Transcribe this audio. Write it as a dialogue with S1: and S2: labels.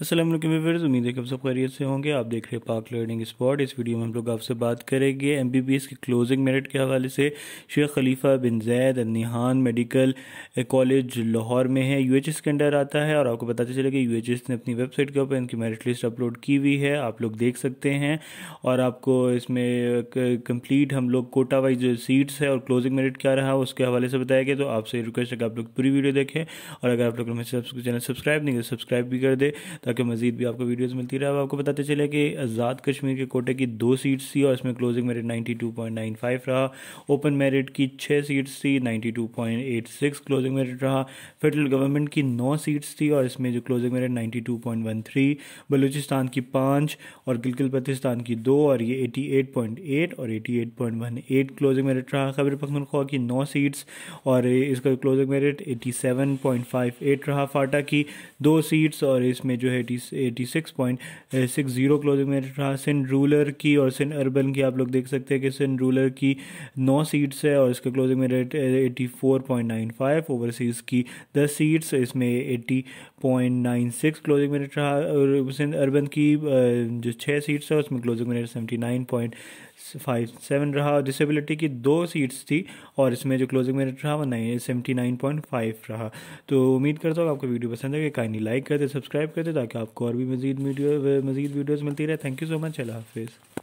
S1: असलम व्यवर्स उम्मीद है कि आप सब खैरियत से होंगे आप देख रहे हैं पाक लर्निंग स्पॉट इस वीडियो में हम लोग आपसे बात करेंगे एम बी बी एस की क्लोजिंग मेरिट के हवाले से Sheikh Khalifa bin Zayed Nahyan medical college Lahore में है यू एच एस के अंडर आता है और आपको पता चले कि यू एच एस ने अपनी वेबसाइट के ऊपर इनकी मेरिट लिस्ट अपलोड की हुई है आप लोग देख सकते हैं और आपको इसमें कम्प्लीट हम लोग कोटा वाइज सीट्स है और क्लोजिंग मेरिट क्या रहा उसके हवाले से बताया गया तो आपसे रिक्वेस्ट है कि आप लोग पूरी वीडियो देखें और अगर आप लोग चैनल सब्सक्राइब नहीं कर सब्सक्राइब तो भी कर दे ताकि मजीद भी आपको वीडियोज़ मिलती रहे अब आपको बताते चले कि आज़ाद कश्मीर के कोटे की दो सीट्स थी और इसमें क्लोजिंग मेरिट 92.95 रहा ओपन मेरिट की छः सीट्स थी 92.86 क्लोजिंग मेरिट रहा फेडरल गवर्नमेंट की नौ सीट्स थी और इसमें जो क्लोजिंग मेरिट नाइन्टी बलूचिस्तान की पाँच और गिलगिल पतिस्तान की दो और ये एट और एट क्लोजिंग मेरिट रहा खबर पखनखवा की नौ सीट्स और इसका क्लोजिंग मेरिट एट रहा फाटा की दो सीट्स और इसमें जो है eighty six point six zero closing में रहा सिन रूलर की और सिन अर्बन की आप लोग देख सकते हैं कि सिन रूलर की नौ सीट्स है और इसका क्लोजिंग में rate eighty four point nine five overseas की दस सीट्स इसमें eighty point nine six closing में रेट रहा और सिंध अर्बन की uh, जो छः सीट्स है उसमें क्लोजिंग में rate seventy nine point five seven रहा डिसेबिलिटी की दो सीट्स थी और इसमें जो क्लोजिंग में रेट रहा वो nine seventy nine point five रहा तो उम्मीद करता हूँ आपको वीडियो पसंद है कि काइंडली लाइक करते सब्सक्राइब करते ताकि ताकि आपको और भी मज़ीद वीडियो मज़ीद वीडियोज़ मिलती रहे थैंक यू सो मच अल्लाह हाफिज़